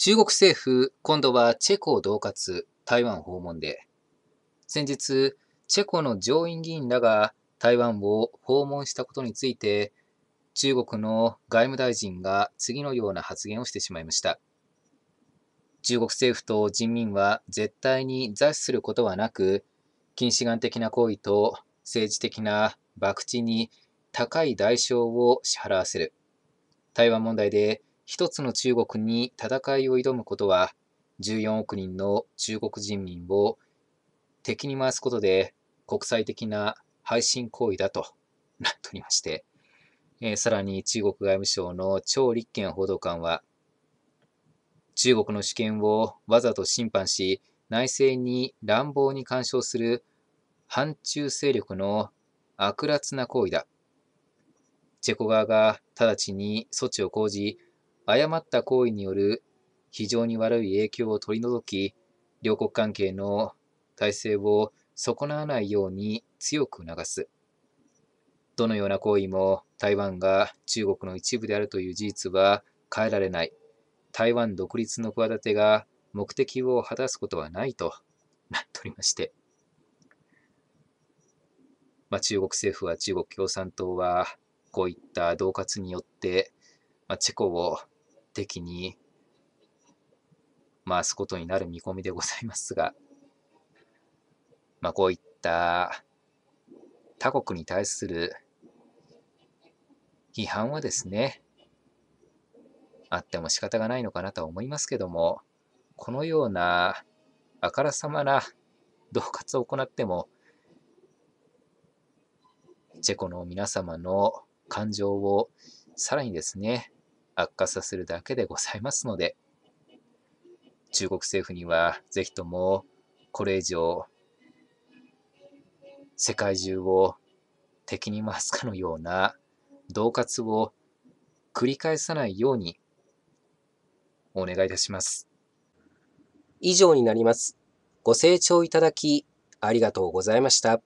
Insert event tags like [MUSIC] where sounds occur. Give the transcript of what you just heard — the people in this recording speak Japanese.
中国政府、今度はチェコを恫喝、台湾訪問で。先日、チェコの上院議員らが台湾を訪問したことについて、中国の外務大臣が次のような発言をしてしまいました。中国政府と人民は絶対に雑誌することはなく、近視眼的な行為と政治的な博打に高い代償を支払わせる。台湾問題で一つの中国に戦いを挑むことは、14億人の中国人民を敵に回すことで国際的な配信行為だとなっておりまして、えー、さらに中国外務省の張立憲報道官は、中国の主権をわざと侵犯し、内政に乱暴に干渉する反中勢力の悪辣な行為だ。チェコ側が直ちに措置を講じ、誤った行為による非常に悪い影響を取り除き、両国関係の体制を損なわないように強く促す。どのような行為も台湾が中国の一部であるという事実は変えられない。台湾独立の企てが目的を果たすことはないと [LAUGHS] なっておりまして。まあ、中国政府は中国共産党はこういった恫喝によって、まあ、チェコを的に回すことになる見込みでございますが、[LAUGHS] まあ、こういった他国に対する批判はですね、あっても仕方がないのかなとは思いますけども、このようなあからさまな恫喝を行っても、チェコの皆様の感情をさらにですね、悪化させるだけでございますので、中国政府にはぜひともこれ以上世界中を敵に回すかのような恫喝を繰り返さないようにお願いいたします。以上になります。ご清聴いただきありがとうございました。